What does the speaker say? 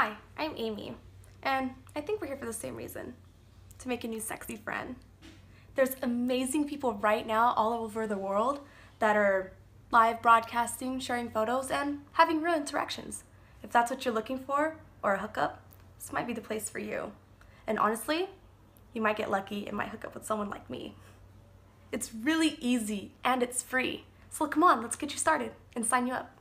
Hi, I'm Amy, and I think we're here for the same reason, to make a new sexy friend. There's amazing people right now all over the world that are live broadcasting, sharing photos, and having real interactions. If that's what you're looking for, or a hookup, this might be the place for you. And honestly, you might get lucky and might hook up with someone like me. It's really easy and it's free. So come on, let's get you started and sign you up.